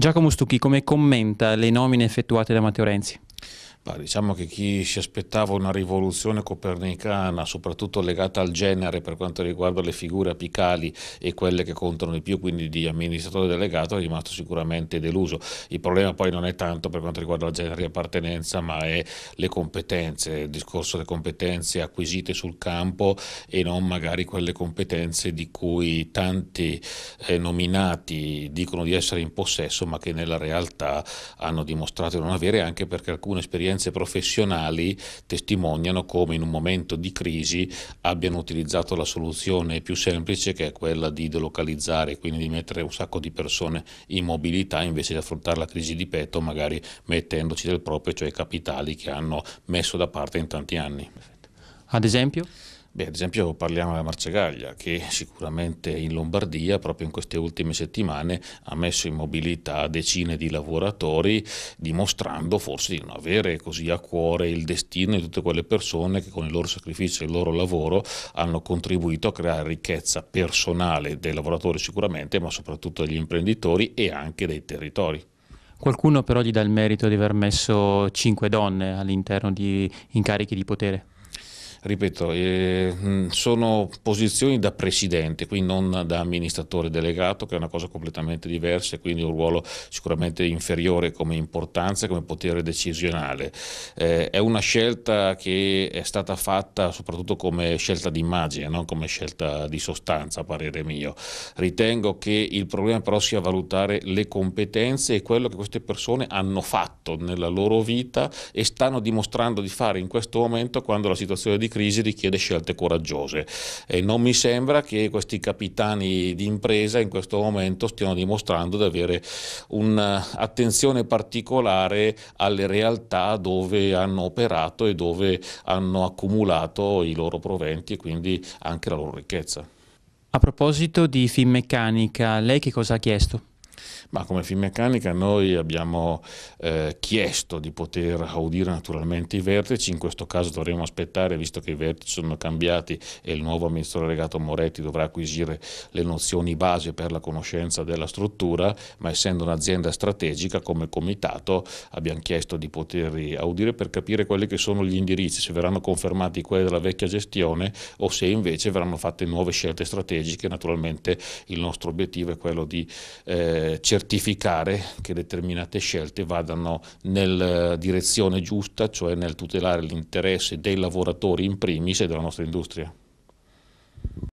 Giacomo Stucchi come commenta le nomine effettuate da Matteo Renzi? diciamo che chi si aspettava una rivoluzione copernicana, soprattutto legata al genere per quanto riguarda le figure apicali e quelle che contano di più, quindi di amministratore delegato, è rimasto sicuramente deluso. Il problema poi non è tanto per quanto riguarda il genere di appartenenza, ma è le competenze, il discorso delle competenze acquisite sul campo e non magari quelle competenze di cui tanti eh, nominati dicono di essere in possesso, ma che nella realtà hanno dimostrato di non avere, anche perché alcune esperienze esperienze professionali testimoniano come in un momento di crisi abbiano utilizzato la soluzione più semplice che è quella di delocalizzare, quindi di mettere un sacco di persone in mobilità invece di affrontare la crisi di petto magari mettendoci del proprio, cioè capitali che hanno messo da parte in tanti anni. Ad esempio? Beh, ad esempio parliamo della Marcegaglia che sicuramente in Lombardia proprio in queste ultime settimane ha messo in mobilità decine di lavoratori dimostrando forse di non avere così a cuore il destino di tutte quelle persone che con il loro sacrificio e il loro lavoro hanno contribuito a creare ricchezza personale dei lavoratori sicuramente ma soprattutto degli imprenditori e anche dei territori. Qualcuno però gli dà il merito di aver messo cinque donne all'interno di incarichi di potere ripeto, eh, mm, sono posizioni da presidente, qui non da amministratore delegato, che è una cosa completamente diversa e quindi un ruolo sicuramente inferiore come importanza e come potere decisionale. Eh, è una scelta che è stata fatta soprattutto come scelta di immagine, non come scelta di sostanza, a parere mio. Ritengo che il problema però sia valutare le competenze e quello che queste persone hanno fatto nella loro vita e stanno dimostrando di fare in questo momento quando la situazione di crisi crisi richiede scelte coraggiose e non mi sembra che questi capitani di impresa in questo momento stiano dimostrando di avere un'attenzione particolare alle realtà dove hanno operato e dove hanno accumulato i loro proventi e quindi anche la loro ricchezza. A proposito di Finmeccanica, lei che cosa ha chiesto? Ma come Finmeccanica noi abbiamo eh, chiesto di poter audire naturalmente i vertici, in questo caso dovremo aspettare, visto che i vertici sono cambiati e il nuovo amministratore legato Moretti dovrà acquisire le nozioni base per la conoscenza della struttura, ma essendo un'azienda strategica come comitato abbiamo chiesto di poter audire per capire quelli che sono gli indirizzi, se verranno confermati quelli della vecchia gestione o se invece verranno fatte nuove scelte strategiche. Naturalmente il nostro obiettivo è quello di eh, certificare che determinate scelte vadano nella eh, direzione giusta, cioè nel tutelare l'interesse dei lavoratori in primis e della nostra industria.